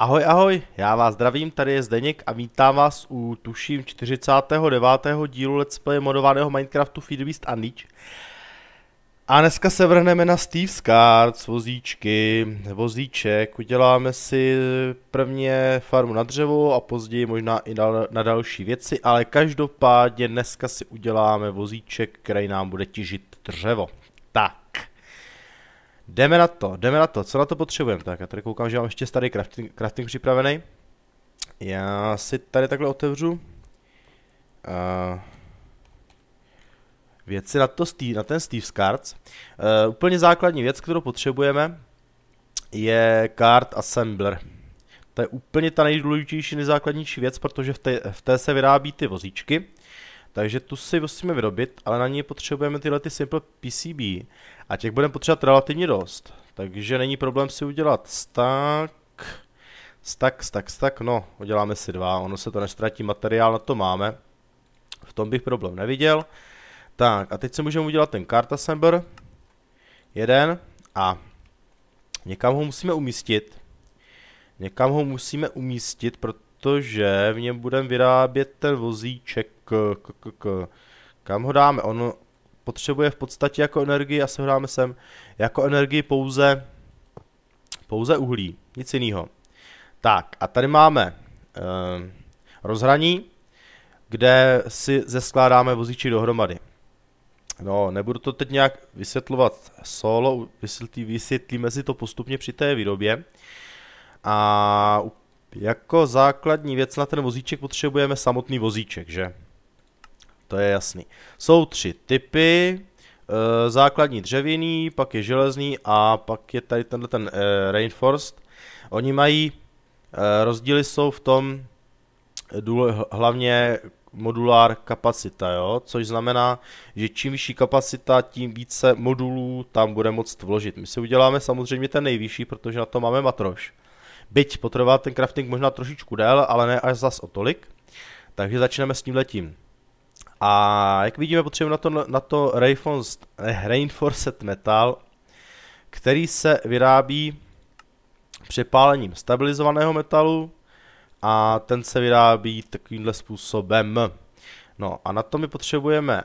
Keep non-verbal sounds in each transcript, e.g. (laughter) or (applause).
Ahoj, ahoj, já vás zdravím, tady je Zdeněk a vítám vás u tuším 49. dílu Let's Play modovaného Minecraftu Feed Beast a Niche. A dneska se vrhneme na Steve's Cards, vozíčky, vozíček, uděláme si prvně farmu na dřevo a později možná i na, na další věci, ale každopádně dneska si uděláme vozíček, který nám bude těžit dřevo. Tak. Jdeme na to, jdeme na to, co na to potřebujeme. Tak já tady koukám, že mám ještě starý crafting, crafting připravený. Já si tady takhle otevřu. Uh, věci na, to Steve, na ten Steve's Cards. Uh, úplně základní věc, kterou potřebujeme, je Card Assembler. To je úplně ta nejdůležitější, nejzákladnější věc, protože v té, v té se vyrábí ty vozíčky. Takže tu si musíme vyrobit, ale na ní potřebujeme tyhle ty simple PCB a těch budeme potřebovat relativně dost. Takže není problém si udělat stack, stack, stack, stack, no, uděláme si dva, ono se to nestratí, materiál na to máme. V tom bych problém neviděl. Tak a teď si můžeme udělat ten card assembler. Jeden a někam ho musíme umístit. Někam ho musíme umístit, protože v něm budeme vyrábět ten vozíček k, k, k, k. Kam ho dáme? On potřebuje v podstatě jako energii, asi ho dáme sem, jako energii pouze, pouze uhlí, nic jiného. Tak a tady máme eh, rozhraní, kde si zeskládáme vozíči dohromady. No, nebudu to teď nějak vysvětlovat solo, vysvětlí, vysvětlíme si to postupně při té výrobě. A jako základní věc na ten vozíček potřebujeme samotný vozíček, že? to je jasný. Jsou tři typy, e, základní dřevěný, pak je železný a pak je tady tenhle ten e, reinforced. Oni mají, e, rozdíly jsou v tom důle, hlavně modulár kapacita, jo? což znamená, že čím vyšší kapacita, tím více modulů tam bude moct vložit. My si uděláme samozřejmě ten nejvyšší, protože na to máme matroš. Byť potrvá ten crafting možná trošičku déle, ale ne až zas o tolik. Takže začneme s tím letím. A jak vidíme, potřebujeme na to, na to eh, reinforced, metal, který se vyrábí přepálením stabilizovaného metalu a ten se vyrábí takovýmhle způsobem. No a na to my potřebujeme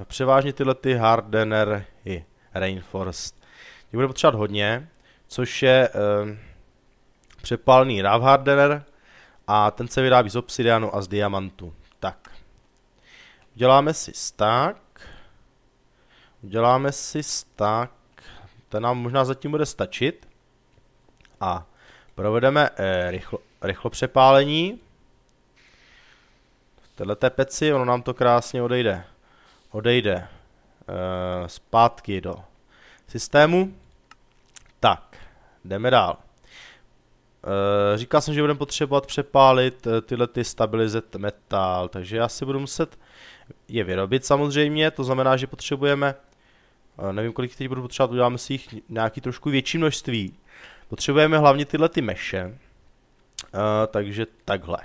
e, převážně tyhle ty hardener i reinforced. Těch bude potřebovat hodně, což je e, přepálený rav hardener a ten se vyrábí z obsidianu a z diamantu. Uděláme si stack. Uděláme si stack. Ten nám možná zatím bude stačit. A provedeme eh, rychlo, rychlo přepálení. V této peci ono nám to krásně odejde. Odejde eh, zpátky do systému. Tak, jdeme dál. Eh, říkal jsem, že budeme potřebovat přepálit eh, tyhle ty stabilizet metal, takže já si budu muset je vyrobit samozřejmě, to znamená, že potřebujeme, eh, nevím kolik teď budu potřebovat, uděláme si jich nějaký trošku větší množství. Potřebujeme hlavně tyhle ty meše, takže takhle.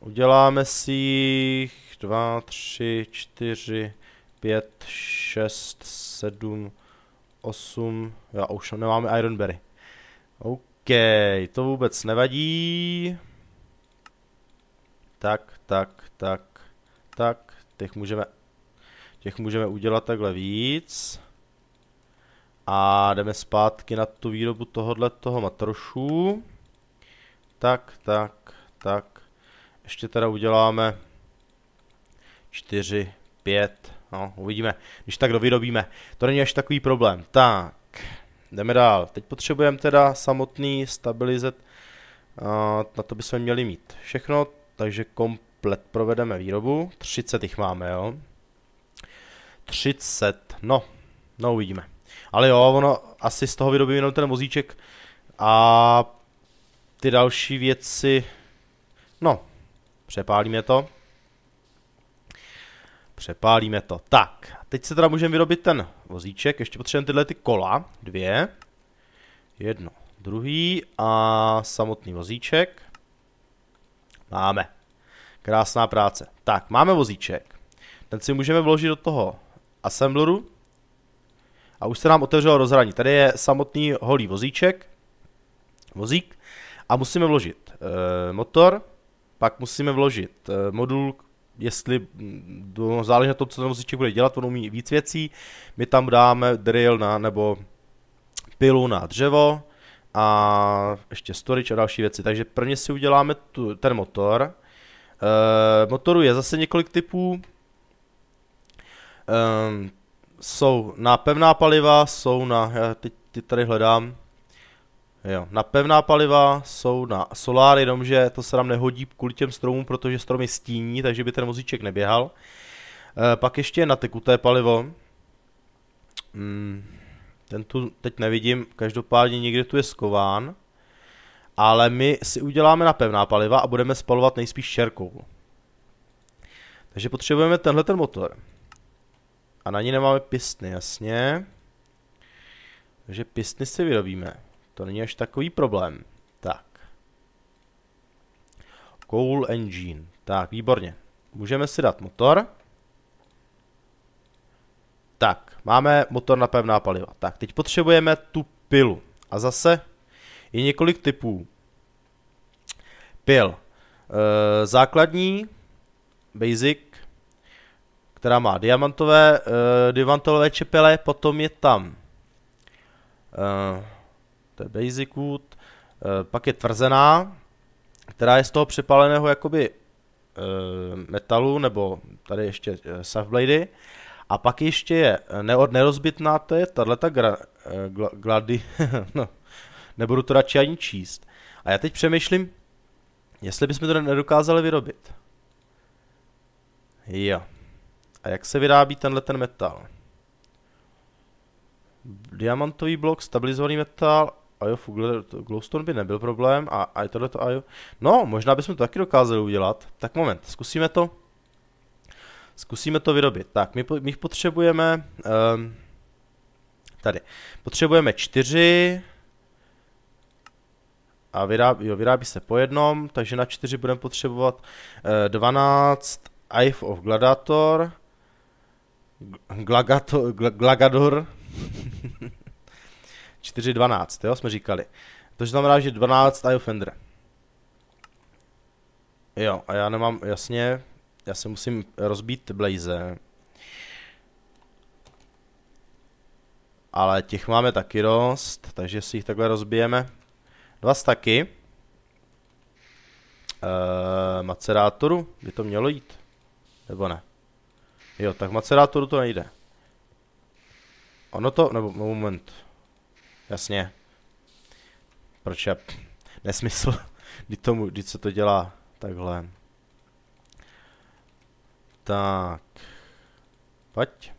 Uděláme si jich 2, 3, 4, 5, 6, 7, 8, já už nemáme Ironberry. OK to vůbec nevadí. Tak, tak, tak, tak, těch můžeme, těch můžeme udělat takhle víc. A jdeme zpátky na tu výrobu tohohle toho matrošu. Tak, tak, tak. Ještě teda uděláme 4, 5, no uvidíme. Když tak dovyrobíme, to není až takový problém. Tak, jdeme dál. Teď potřebujeme teda samotný stabilizet, na to bychom měli mít všechno, takže komplet provedeme výrobu, 30 jich máme, jo. 30, no, no uvidíme. Ale jo, ono asi z toho vyrobím jenom ten vozíček a ty další věci, no, přepálíme to. Přepálíme to. Tak, teď se teda můžeme vyrobit ten vozíček. Ještě potřebujeme tyhle ty kola, dvě. Jedno, druhý a samotný vozíček. Máme. Krásná práce. Tak, máme vozíček. Ten si můžeme vložit do toho assembleru. A už se nám otevřelo rozhraní. Tady je samotný holý vozíček. Vozík. A musíme vložit e, motor. Pak musíme vložit e, eh, modul jestli, mm, no, záleží na tom, co ten vozíček bude dělat, on umí víc věcí, my tam dáme drill na, nebo pilu na dřevo a ještě storage a další věci, takže prvně si uděláme tu, ten motor, Uh, motoru je zase několik typů, Um, jsou na pevná paliva, jsou na, já teď ty tady hledám, Jo, na pevná paliva jsou na solár, jenomže to se nám nehodí kvůli těm stromům, protože stromy stíní, takže by ten vozíček neběhal. E, pak ještě na tekuté palivo. Mm, ten tu teď nevidím, každopádně někde tu je skován. Ale my si uděláme na pevná paliva a budeme spalovat nejspíš šerkou. Takže potřebujeme tenhle ten motor. A na ní nemáme pistny, jasně. Takže pistny si vyrobíme. To není až takový problém. Tak. Coal engine. Tak, výborně. Můžeme si dát motor. Tak, máme motor na pevná paliva. Tak, teď potřebujeme tu pilu. A zase je několik typů pil. E, základní, basic, která má diamantové, e, diamantové čepele, potom je tam e, to je basic wood, eh, pak je tvrzená, která je z toho připaleného jakoby eh, metalu, nebo tady ještě eh, softblady, a pak ještě je ne, nerozbitná, to je tato gra, glady, (laughs) no, nebudu to radši ani číst. A já teď přemýšlím, jestli bychom to nedokázali vyrobit. Jo. A jak se vyrábí tenhle ten metal? Diamantový blok, stabilizovaný metal IO Glowstone by nebyl problém a, i tohle to ajo. No, možná bychom to taky dokázali udělat. Tak moment, zkusíme to. Zkusíme to vyrobit. Tak, my, my potřebujeme... Um, tady. Potřebujeme čtyři... A vyrábí, jo, vyrábí se po jednom, takže na čtyři budeme potřebovat uh, 12 Eye of Gladator, Glagator, gl, Glagador. (laughs) 4.12, jo, jsme říkali. To znamená, že 12 a Fender. Jo, a já nemám, jasně, já si musím rozbít blaze. Ale těch máme taky dost, takže si jich takhle rozbijeme. Dva staky. Eee, eh, macerátoru by to mělo jít. Nebo ne? Jo, tak macerátoru to nejde. Ono to, nebo moment, Jasně. Proč je nesmysl, (laughs) když, tomu, když se to dělá takhle. Tak. Pojď.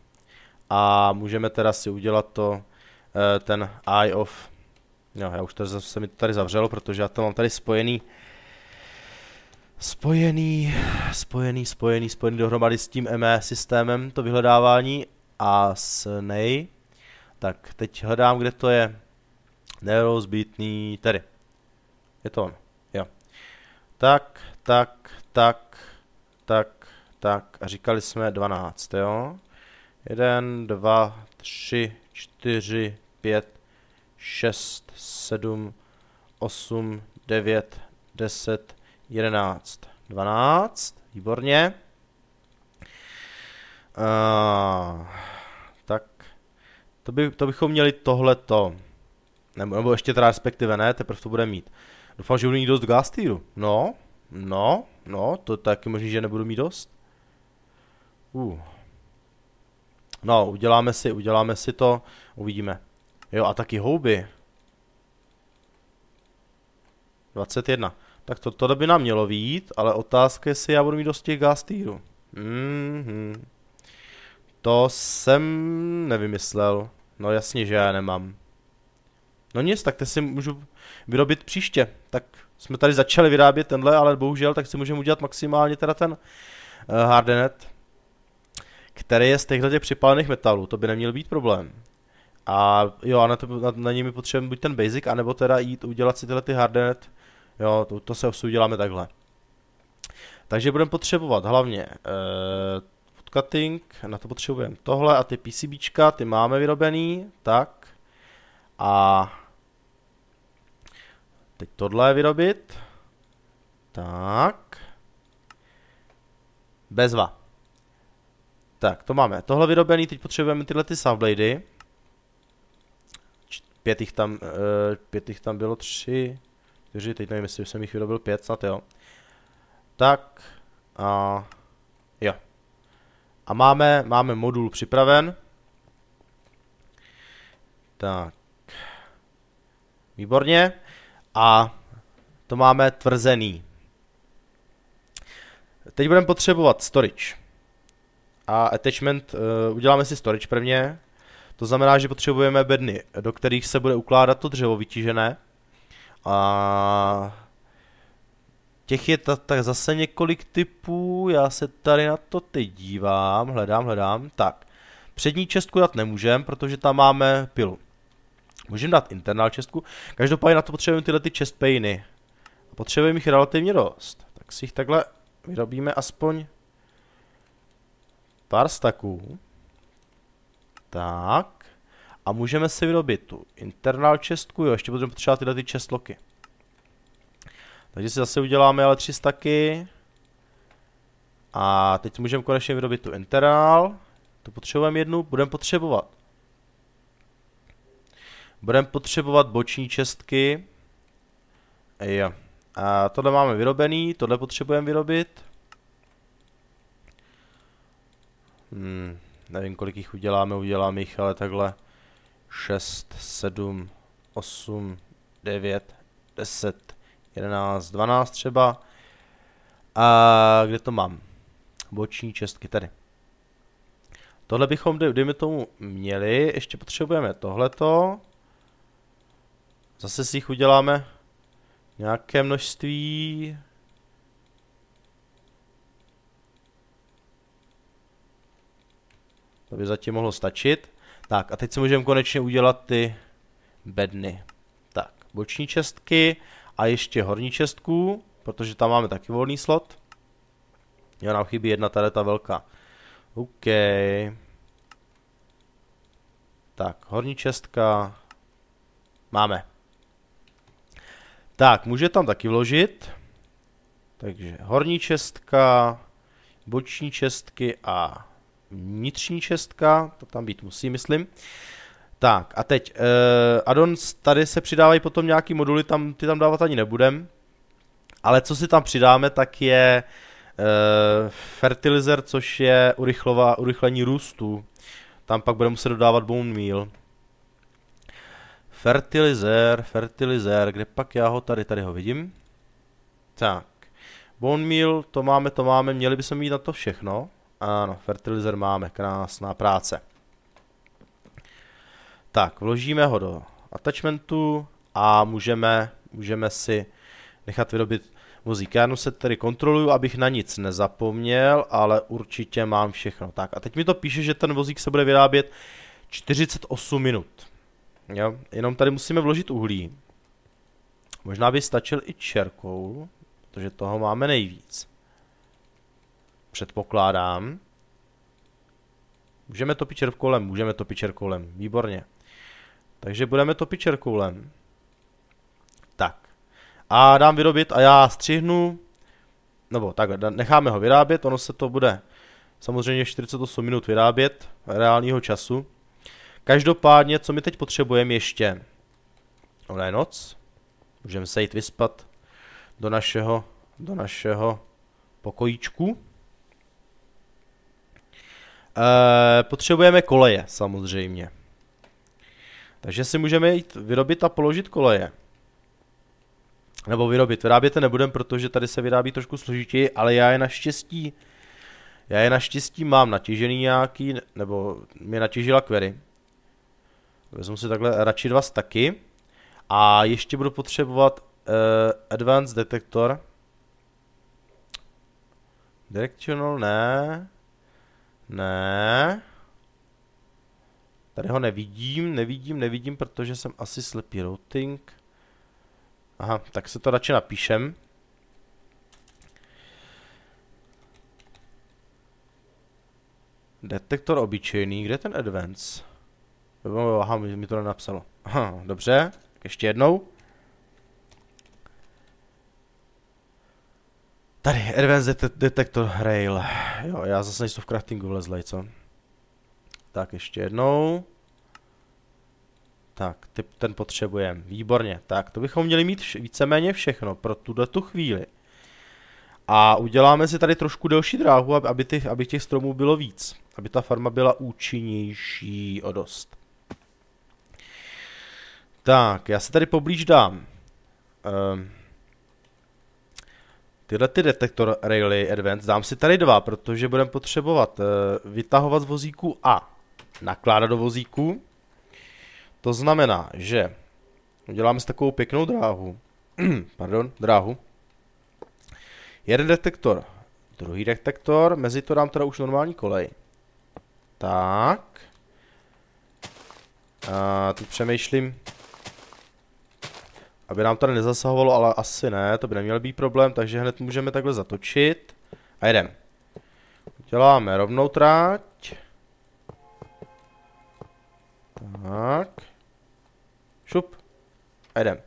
A můžeme teda si udělat to, eh, ten eye of... No, já už tady se mi tady zavřelo, protože já to mám tady spojený spojený, spojený, spojený, spojený dohromady s tím ME systémem, to vyhledávání a s nej. Tak teď hledám, kde to je. Nerozbitný, tady. Je to on, jo. Tak, tak, tak, tak, tak. A říkali jsme 12, jo. 1, 2, 3, 4, 5, 6, 7, 8, 9, 10, 11, 12. Výborně. Uh... To, by, to bychom měli tohleto. Nebo, nebo ještě teda respektive ne, teprve to bude mít. Doufám, že budu mít dost gastýru. No, no, no, to taky možný, že nebudu mít dost. Uh. No, uděláme si, uděláme si to, uvidíme. Jo, a taky houby. 21. Tak to, to by nám mělo vít, ale otázka je, jestli já budu mít dost těch gastýru. Mhm. Mm to jsem nevymyslel. No jasně, že já nemám. No nic, tak to si můžu vyrobit příště. Tak jsme tady začali vyrábět tenhle, ale bohužel tak si můžeme udělat maximálně teda ten uh, hardenet, který je z těchto těch připálených metalů. To by neměl být problém. A jo, a na, to, na, na ní mi potřebujeme buď ten basic, anebo teda jít udělat si tyhle ty hardenet. Jo, to, to se uděláme takhle. Takže budeme potřebovat hlavně uh, cutting, na to potřebujeme tohle a ty PCBčka, ty máme vyrobený, tak. A teď tohle vyrobit. Tak. Bezva. Tak, to máme. Tohle vyrobený, teď potřebujeme tyhle ty savblady. Pět jich tam, eh, pět jich tam bylo tři, čtyři, teď nevím, jestli jsem jich vyrobil pět, snad jo. Tak, a jo. A máme, máme modul připraven. Tak. Výborně. A to máme tvrzený. Teď budeme potřebovat storage. A attachment, uh, uděláme si storage prvně. To znamená, že potřebujeme bedny, do kterých se bude ukládat to dřevo vytížené. A Těch je ta, tak zase několik typů, já se tady na to teď dívám, hledám, hledám. Tak, přední čestku dát nemůžem, protože tam máme pilu. Můžeme dát internál čestku, každopádně na to potřebujeme tyhle ty chest painy. potřebujeme jich relativně dost, tak si jich takhle vyrobíme aspoň pár staků. Tak. A můžeme si vyrobit tu internál čestku, jo, ještě budeme potřebovat tyhle ty chestloky. Takže si zase uděláme ale tři staky. A teď můžeme konečně vyrobit tu interál. Tu potřebujeme jednu, budeme potřebovat. Budeme potřebovat boční čestky. Jo. A tohle máme vyrobený, tohle potřebujeme vyrobit. Hmm, nevím kolik jich uděláme, uděláme jich ale takhle 6, 7, 8, 9, 10, 11, 12 třeba. A kde to mám? Boční čestky tady. Tohle bychom, dejme tomu, měli. Ještě potřebujeme tohleto. Zase si jich uděláme nějaké množství. To by zatím mohlo stačit. Tak a teď si můžeme konečně udělat ty bedny. Tak, boční čestky a ještě horní čestku, protože tam máme taky volný slot. Jo, nám chybí jedna tady ta velká. OK. Tak, horní čestka. Máme. Tak, může tam taky vložit. Takže horní čestka, boční čestky a vnitřní čestka. To tam být musí, myslím. Tak a teď, uh, eh, addons, tady se přidávají potom nějaký moduly, tam, ty tam dávat ani nebudem. Ale co si tam přidáme, tak je uh, fertilizer, což je urychlova, urychlení růstu. Tam pak budeme muset dodávat bone meal. Fertilizer, fertilizer, kde pak já ho tady, tady ho vidím. Tak, bone meal, to máme, to máme, měli bychom mít na to všechno. Ano, fertilizer máme, krásná práce. Tak, vložíme ho do attachmentu a můžeme, můžeme si nechat vyrobit vozík. Já se tedy kontroluju, abych na nic nezapomněl, ale určitě mám všechno. Tak a teď mi to píše, že ten vozík se bude vyrábět 48 minut. Jo? Jenom tady musíme vložit uhlí. Možná by stačil i čerkou, protože toho máme nejvíc. Předpokládám. Můžeme topit čerkolem, můžeme topit čerkolem, výborně. Takže budeme to pičerkoulem. Tak. A dám vyrobit a já střihnu, nebo tak necháme ho vyrábět, ono se to bude samozřejmě 48 minut vyrábět reálního času. Každopádně, co my teď potřebujeme ještě? Ona je noc, můžeme se jít vyspat do našeho, do našeho pokojíčku. E, potřebujeme koleje samozřejmě. Takže si můžeme jít vyrobit a položit koleje. Nebo vyrobit. Vyrábět nebudem, protože tady se vyrábí trošku složitěji, ale já je naštěstí... Já je naštěstí mám natěžený nějaký, nebo mě natěžila query. Vezmu si takhle radši dva taky. A ještě budu potřebovat uh, Advanced Detector. Directional ne. Ne. Tady ho nevidím, nevidím, nevidím, protože jsem asi slepý routing. Aha, tak se to radši napíšem. Detektor obyčejný, kde je ten advance? Aha, mi to nenapsalo. Aha, dobře, ještě jednou. Tady, Advanced det detektor Rail. Jo, já zase nejsem v craftingu vlezlej, co? Tak ještě jednou. Tak, ty, ten potřebujeme. Výborně. Tak, to bychom měli mít vš víceméně všechno pro tuto tu chvíli. A uděláme si tady trošku delší dráhu, aby, aby, ty, aby těch stromů bylo víc. Aby ta farma byla účinnější o dost. Tak, já se tady poblíž dám. Ehm, tyhle ty detektor Rayleigh Advance, dám si tady dva, protože budeme potřebovat e, vytahovat z vozíku a nakládat do vozíku. To znamená, že uděláme si takovou pěknou dráhu. (clears throat) Pardon, dráhu. Jeden detektor, druhý detektor, mezi to dám teda už normální kolej. Tak. A teď přemýšlím, aby nám tady nezasahovalo, ale asi ne, to by neměl být problém, takže hned můžeme takhle zatočit. A jedem. Děláme rovnou tráť. Tak šup a jdem.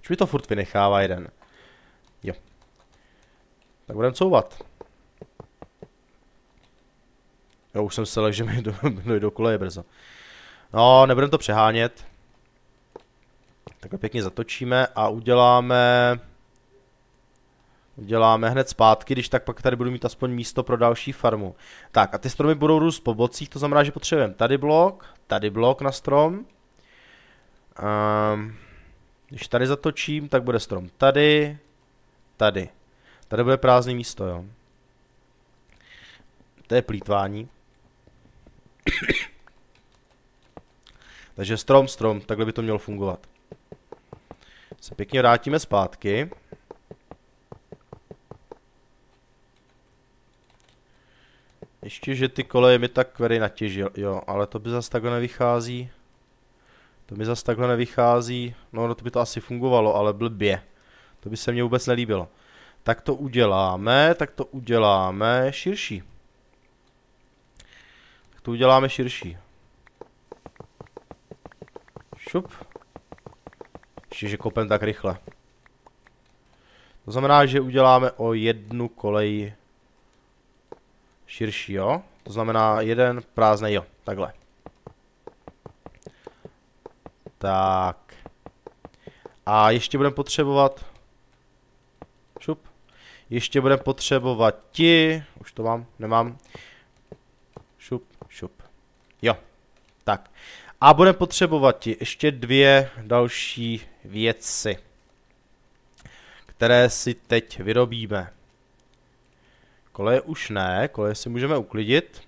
Už mi to furt vynechává jeden. Jo. Tak budeme couvat. Jo, už jsem se lehl, že mi do, (laughs) dojdou koleje brzo. No, nebudem to přehánět. Takhle pěkně zatočíme a uděláme... Děláme hned zpátky, když tak pak tady budu mít aspoň místo pro další farmu. Tak a ty stromy budou růst po bocích, to znamená, že potřebujeme tady blok, tady blok na strom. Um, když tady zatočím, tak bude strom tady, tady. Tady bude prázdné místo, jo. To je plítvání. (coughs) Takže strom, strom, takhle by to mělo fungovat. Se pěkně vrátíme zpátky. Ještě, že ty koleje mi tak kvery natěžil, jo, ale to by zase takhle nevychází. To mi zase takhle nevychází, no, no to by to asi fungovalo, ale blbě. To by se mně vůbec nelíbilo. Tak to uděláme, tak to uděláme širší. Tak to uděláme širší. Šup. Ještě, že kopem tak rychle. To znamená, že uděláme o jednu kolej širší, jo? To znamená jeden prázdný, jo, takhle. Tak. A ještě budeme potřebovat... Šup. Ještě budeme potřebovat ti... Už to mám, nemám. Šup, šup. Jo. Tak. A budeme potřebovat ti ještě dvě další věci, které si teď vyrobíme. Koleje už ne, koleje si můžeme uklidit.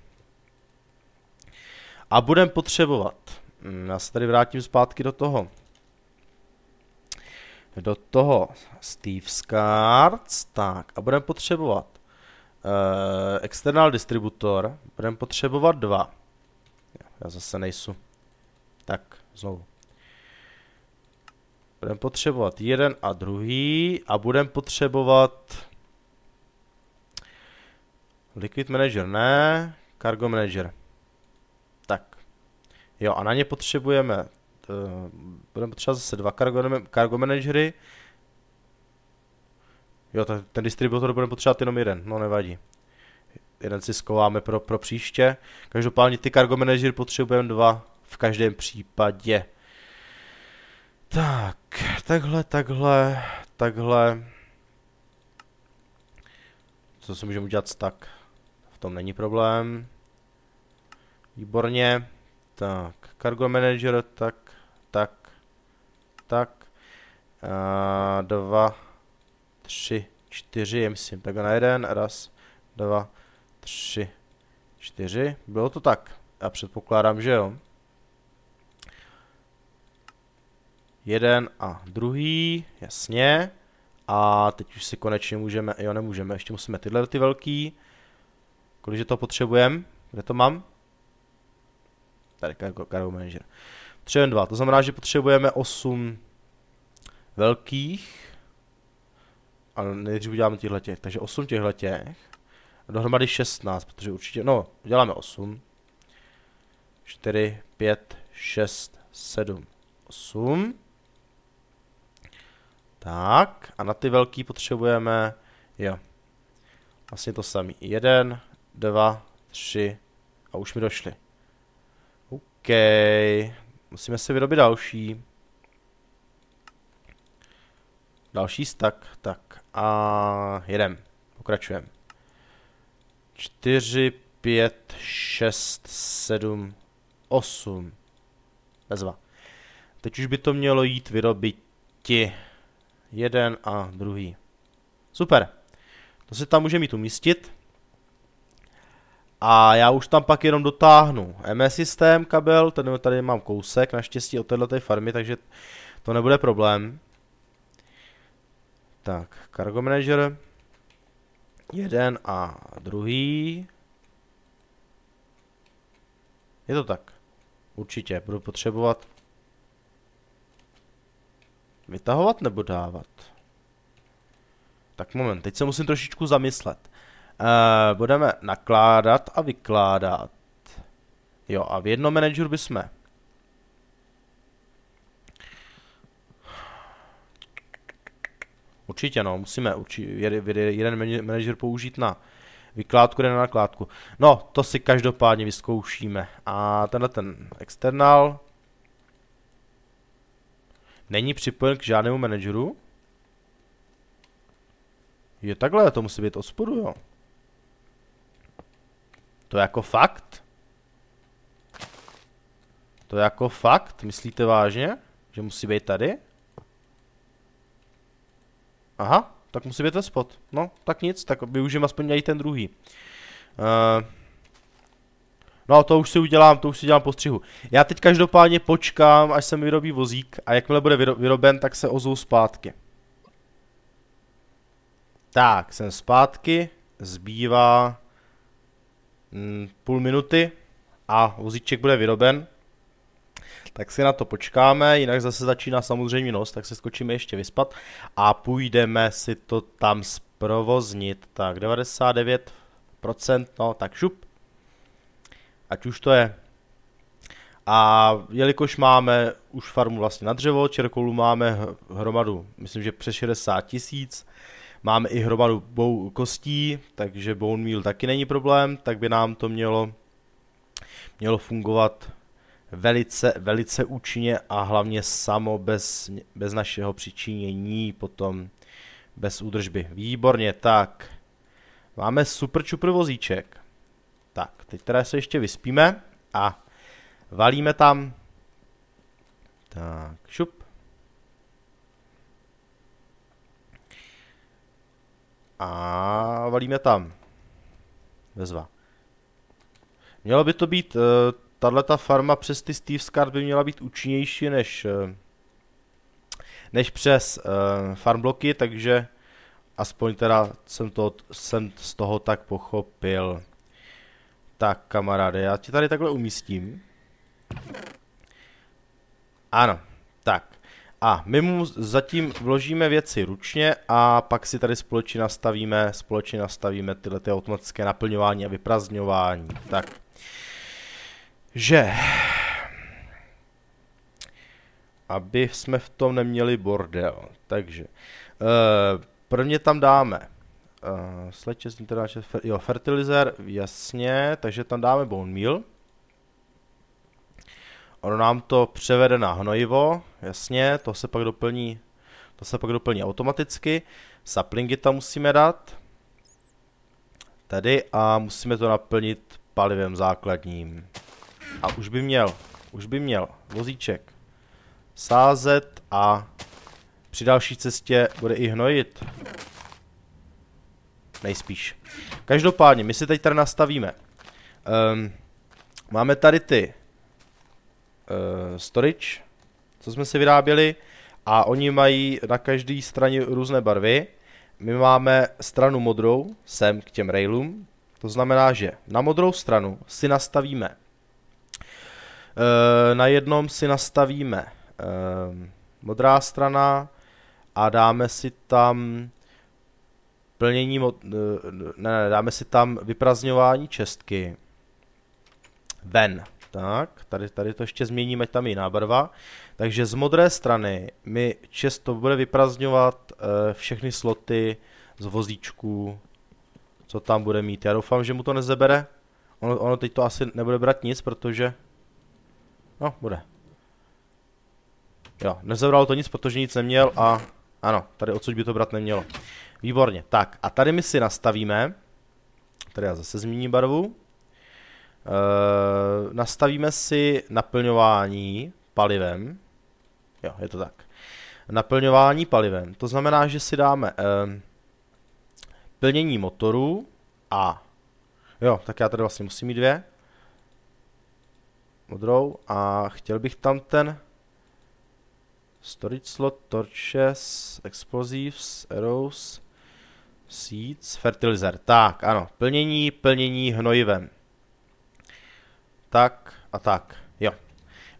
A budeme potřebovat. Mm, já se tady vrátím zpátky do toho. Do toho Steve's Cards. Tak, a budeme potřebovat uh, eh, external distributor. Budeme potřebovat dva. Já zase nejsou. Tak, znovu. Budeme potřebovat jeden a druhý a budeme potřebovat Liquid Manager ne, Cargo Manager. Tak. Jo a na ně potřebujeme, uh, budeme potřebovat zase dva Cargo, cargo Managery. Jo, tak ten distributor budeme potřebovat jenom jeden, no nevadí. Jeden si skováme pro, pro příště. Každopádně ty Cargo Manager potřebujeme dva v každém případě. Tak, takhle, takhle, takhle. Co si můžeme udělat tak? tom není problém. Výborně. Tak, cargo manager, tak, tak, tak. A, dva, tři, čtyři, je myslím. Tak na jeden, raz, dva, tři, čtyři. Bylo to tak. Já předpokládám, že jo. Jeden a druhý, jasně. A teď už si konečně můžeme, jo nemůžeme, ještě musíme tyhle ty velký. Kolik to potřebujeme? Kde to mám? Tady, Cargo Manager. Potřebujeme dva, to znamená, že potřebujeme 8 velkých. Ale nejdřív uděláme těchto těch, takže 8 těchto těch. Dohromady 16, protože určitě, no, uděláme 8. 4, 5, 6, 7, 8. Tak, a na ty velký potřebujeme, jo, vlastně to samý. 1, dva, tři a už mi došli. OK, musíme si vyrobit další. Další stak, tak a jedem, pokračujeme. 4, 5, 6, 7, 8. Bezva. Teď už by to mělo jít vyrobit ti. Jeden a druhý. Super. To se tam může mít umístit. A já už tam pak jenom dotáhnu MS systém kabel, ten tady mám kousek, naštěstí od této farmy, takže to nebude problém. Tak, cargo manager. Jeden a druhý. Je to tak. Určitě, budu potřebovat. Vytahovat nebo dávat? Tak moment, teď se musím trošičku zamyslet. Uh, budeme nakládat a vykládat. Jo, a v jednom manageru bysme. Určitě no, musíme určitě, jeden manager použít na vykládku, jeden na nakládku. No, to si každopádně vyzkoušíme. A tenhle ten external není připojen k žádnému manageru. Je takhle, to musí být od spodu, jo. To je jako fakt? To je jako fakt? Myslíte vážně? Že musí být tady? Aha, tak musí být ten spot. No, tak nic, tak využijeme aspoň i ten druhý. Uh, no to už si udělám, to už si dělám postřihu. Já teď každopádně počkám, až se mi vyrobí vozík a jakmile bude vyroben, tak se ozvu zpátky. Tak, jsem zpátky, zbývá Mm, půl minuty a vozíček bude vyroben. Tak si na to počkáme, jinak zase začíná samozřejmě nos, tak se skočíme ještě vyspat a půjdeme si to tam zprovoznit. Tak 99%, no tak šup. Ať už to je. A jelikož máme už farmu vlastně na dřevo, čerkolu máme hromadu, myslím, že přes 60 tisíc, Máme i hromadu bou kostí, takže bone meal taky není problém, tak by nám to mělo, mělo fungovat velice, velice účinně a hlavně samo bez, bez našeho přičinění, potom bez údržby. Výborně, tak. Máme super čupr vozíček. Tak, teď teda se ještě vyspíme a valíme tam. Tak, šup. A valíme tam. Vezva. Mělo by to být, eh, tahle ta farma přes ty Steve's Card by měla být účinnější než, eh, než přes eh, farmbloky, takže aspoň teda jsem, to, jsem z toho tak pochopil. Tak kamaráde, já ti tady takhle umístím. Ano, tak. A my mu zatím vložíme věci ručně a pak si tady společně nastavíme, společně nastavíme tyhle ty automatické naplňování a vyprazňování. Tak. Že. Aby jsme v tom neměli bordel. Takže. Uh, prvně tam dáme uh, eh, sledče z jo, fertilizer, jasně, takže tam dáme bone meal. Ono nám to převede na hnojivo, jasně, to se pak doplní, to se pak doplní automaticky. Saplingy tam musíme dát. Tady a musíme to naplnit palivem základním. A už by měl, už by měl vozíček sázet a při další cestě bude i hnojit. Nejspíš. Každopádně, my si teď tady nastavíme. Um, máme tady ty uh, storage co jsme si vyráběli a oni mají na každé straně různé barvy. My máme stranu modrou, sem k těm railům, to znamená, že na modrou stranu si nastavíme, eh, na jednom si nastavíme eh, modrá strana a dáme si tam plnění, mod, eh, ne, ne, dáme si tam vyprazňování čestky ven tak, tady, tady to ještě změníme, tam je jiná barva. Takže z modré strany mi často bude vyprazňovat uh, všechny sloty z vozíčků, co tam bude mít. Já doufám, že mu to nezebere. Ono, ono teď to asi nebude brát nic, protože... No, bude. Jo, nezebralo to nic, protože nic neměl a... Ano, tady odsud by to brát nemělo. Výborně, tak a tady my si nastavíme. Tady já zase zmíním barvu. Uh, nastavíme si naplňování palivem. Jo, je to tak. Naplňování palivem. To znamená, že si dáme uh, plnění motoru a... Jo, tak já tady vlastně musím mít dvě. Modrou a chtěl bych tam ten... Storage slot, torches, explosives, arrows, seeds, fertilizer. Tak, ano, plnění, plnění hnojivem tak a tak. Jo.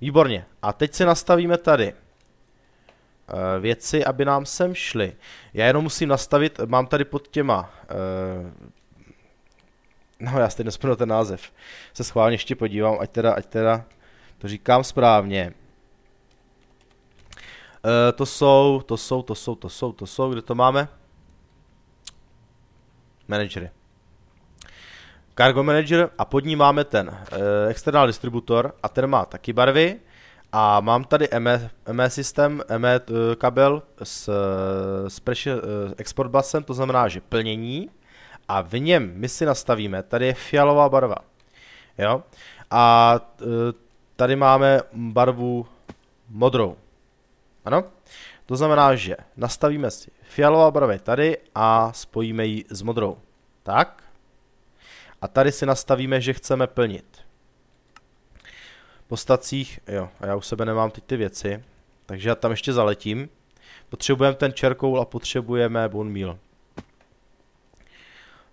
Výborně. A teď si nastavíme tady e, věci, aby nám sem šly. Já jenom musím nastavit, mám tady pod těma... E, no já si teď ten název. Se schválně ještě podívám, ať teda, ať teda to říkám správně. E, to jsou, to jsou, to jsou, to jsou, to jsou, kde to máme? Managery. Cargo Manager a pod ním máme ten uh, eh, external distributor a ten má taky barvy. A mám tady ME, ME systém, ME uh, eh, kabel s, eh, s pressure, uh, export busem, to znamená, že plnění. A v něm my si nastavíme, tady je fialová barva. Jo? A uh, tady máme barvu modrou. Ano? To znamená, že nastavíme si fialová barva tady a spojíme ji s modrou. Tak? A tady si nastavíme, že chceme plnit. Po stacích, jo, a já u sebe nemám teď ty věci, takže já tam ještě zaletím. Potřebujeme ten čerkoul a potřebujeme bone meal.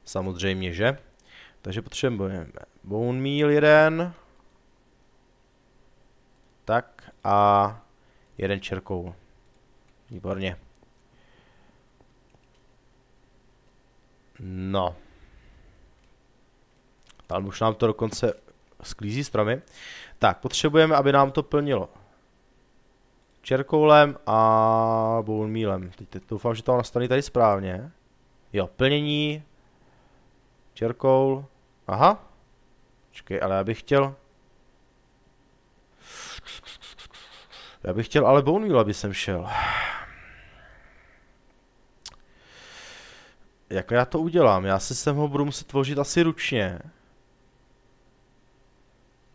Samozřejmě, že? Takže potřebujeme bone meal jeden. Tak a jeden čerkoul. Výborně. No. Ale už nám to dokonce sklízí stromy. Tak, potřebujeme, aby nám to plnilo čerkoulem a bone Teď, teď doufám, že to nastane tady správně. Jo, plnění, čerkoul, aha. Počkej, ale já bych chtěl... Já bych chtěl ale bone aby jsem šel. Jak já to udělám? Já si sem ho budu muset tvořit asi ručně.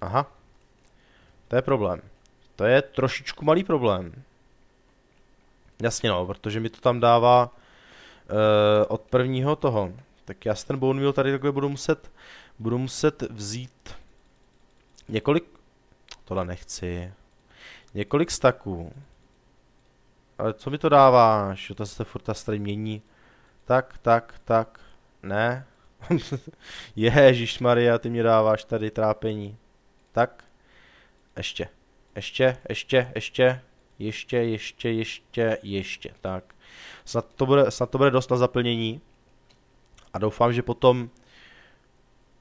Aha. To je problém. To je trošičku malý problém. Jasně no, protože mi to tam dává uh, od prvního toho. Tak já si ten bone meal tady takhle budu muset, budu muset vzít několik, tohle nechci, několik staků. Ale co mi to dává, že to se furt ta mění. Tak, tak, tak, ne. (laughs) Ježíš Maria, ty mi dáváš tady trápení. Tak. Ještě. Ještě, ještě, ještě. Ještě, ještě, ještě, ještě. Tak. Snad to bude, snad to bude dost na zaplnění. A doufám, že potom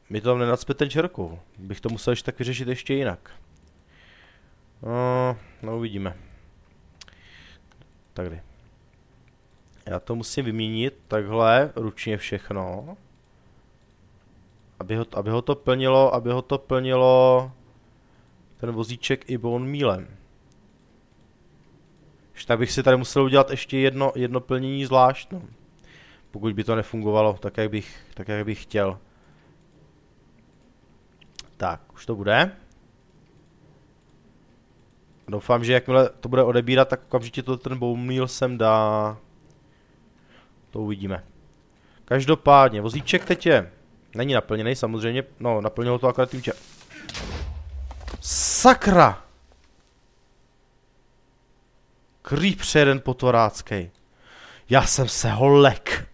mi to tam nenacpe ten čerku. Bych to musel ještě tak vyřešit ještě jinak. No, no uvidíme. Takhle. Já to musím vyměnit takhle ručně všechno. Aby ho, aby ho to plnilo, aby ho to plnilo ten vozíček i bon mílem. Tak bych si tady musel udělat ještě jedno, jedno plnění zvlášť, no. Pokud by to nefungovalo, tak jak bych, tak jak bych chtěl. Tak, už to bude. Doufám, že jakmile to bude odebírat, tak okamžitě to ten boumíl sem dá. To uvidíme. Každopádně, vozíček teď je. Není naplněný samozřejmě, no naplnilo to akorát tím Sakra! Creeper jeden potoráckej. Já jsem se ho lek.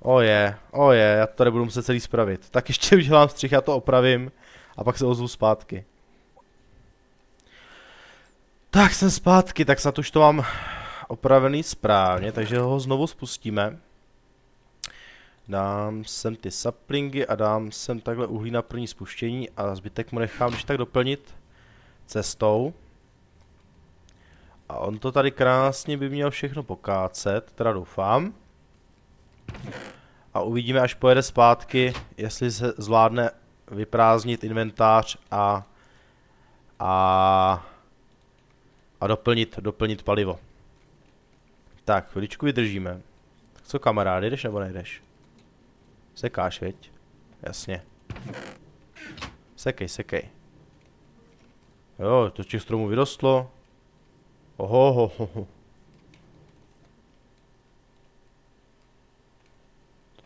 Oje, oje, já to tady budu muset celý spravit. Tak ještě udělám střih, já to opravím a pak se ozvu zpátky. Tak jsem zpátky, tak snad už to mám opravený správně, takže ho znovu spustíme. Dám sem ty saplingy a dám sem takhle uhlí na první spuštění a zbytek mu nechám když tak doplnit cestou. A on to tady krásně by měl všechno pokácet, teda doufám. A uvidíme, až pojede zpátky, jestli se zvládne vyprázdnit inventář a, a, a doplnit, doplnit palivo. Tak, chviličku vydržíme. Co kamarády, jdeš nebo nejdeš? Sekáš, viď? Jasně. Sekej, sekej. Jo, to z těch stromů vyrostlo. Oho, ho, ho, ho.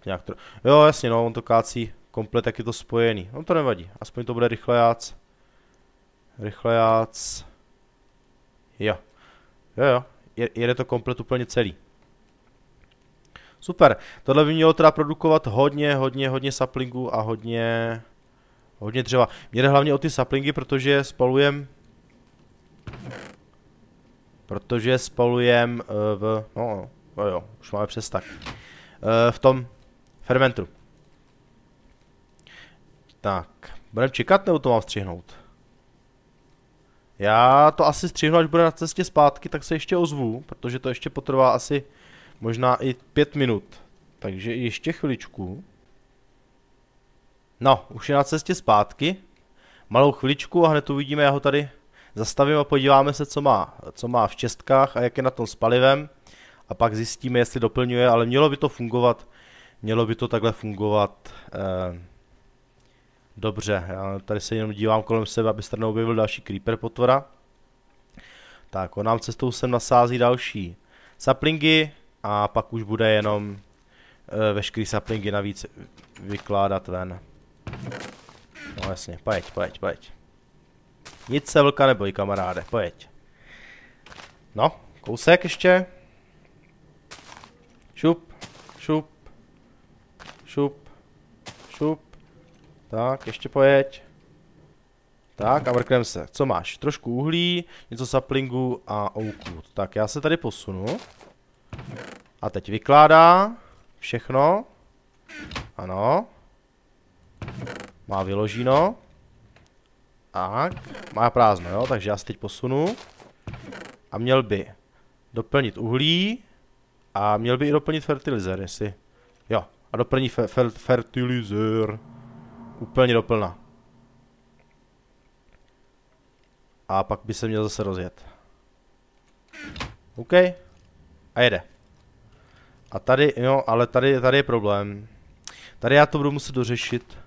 Nějak to... Jo, jasně, no, on to kácí komplet, jak je to spojený. On no, to nevadí, aspoň to bude rychlejác. Rychlejác. Jo. Jo, jo, jede to komplet úplně celý. Super, tohle by mělo teda produkovat hodně, hodně, hodně saplingů a hodně, hodně dřeva. Mě jde hlavně o ty saplingy, protože spalujem, protože spalujem uh, v, no, no, no jo, už máme přes tak, uh, eh, v tom fermentru. Tak, budeme čekat nebo to mám střihnout? Já to asi střihnu, až bude na cestě zpátky, tak se ještě ozvu, protože to ještě potrvá asi Možná i pět minut. Takže ještě chviličku. No, už je na cestě zpátky. Malou chviličku a hned uvidíme, já ho tady zastavím a podíváme se, co má, co má v čestkách a jak je na tom s palivem. A pak zjistíme, jestli doplňuje, ale mělo by to fungovat, mělo by to takhle fungovat eh, dobře. Já tady se jenom dívám kolem sebe, aby se neobjevil další creeper potvora. Tak, on nám cestou sem nasází další saplingy, a pak už bude jenom uh, veškerý saplingy navíc vykládat ven. No jasně, pojď, pojď, pojď. Nic se vlka neboj, kamaráde, pojď. No, kousek ještě. Šup, šup, šup, šup. Tak, ještě pojď. Tak a vrknem se. Co máš? Trošku uhlí, něco saplingu a ouků. Tak já se tady posunu. A teď vykládá všechno. Ano. Má vyložíno. Tak, má prázdno, jo, takže já si teď posunu. A měl by doplnit uhlí. A měl by i doplnit fertilizer, jestli... Jo, a doplní fer fer fertilizer. Úplně doplna. A pak by se měl zase rozjet. OK. A jede. A tady, jo, ale tady, tady je problém. Tady já to budu muset dořešit.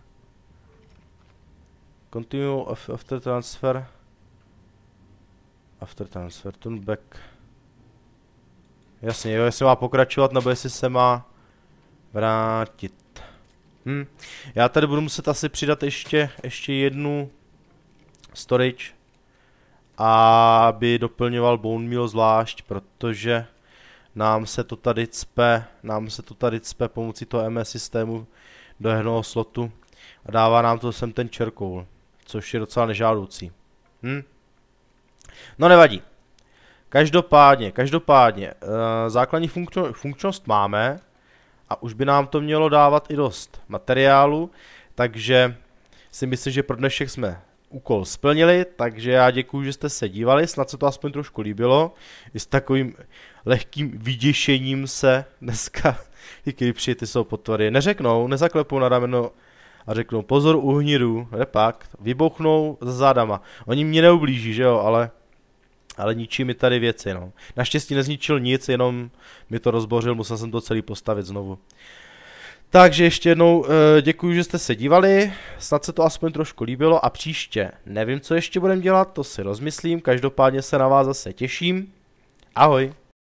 Continue after transfer. After transfer, turn back. Jasně, jo, jestli má pokračovat, nebo jestli se má vrátit. Hm. Já tady budu muset asi přidat ještě, ještě jednu storage, aby doplňoval bone meal zvlášť, protože nám se to tady cpe, nám se to tady cpe pomocí toho MS systému do jednoho slotu a dává nám to sem ten čerkoul, což je docela nežádoucí. Hm? No nevadí. Každopádně, každopádně, uh, základní funkčno, funkčnost máme a už by nám to mělo dávat i dost materiálu, takže si myslím, že pro dnešek jsme úkol splnili, takže já děkuji, že jste se dívali, snad se to aspoň trošku líbilo. I s takovým lehkým vyděšením se dneska ty (laughs) krypši, ty jsou potvory, neřeknou, nezaklepou na rameno a řeknou pozor u hníru, repak, vybouchnou za zádama. Oni mě neublíží, že jo, ale, ale ničí mi tady věci, no. Naštěstí nezničil nic, jenom mi to rozbořil, musel jsem to celý postavit znovu. Takže ještě jednou eh, děkuji, že jste se dívali, snad se to aspoň trošku líbilo a příště nevím, co ještě budem dělat, to si rozmyslím, každopádně se na vás zase těším. Ahoj!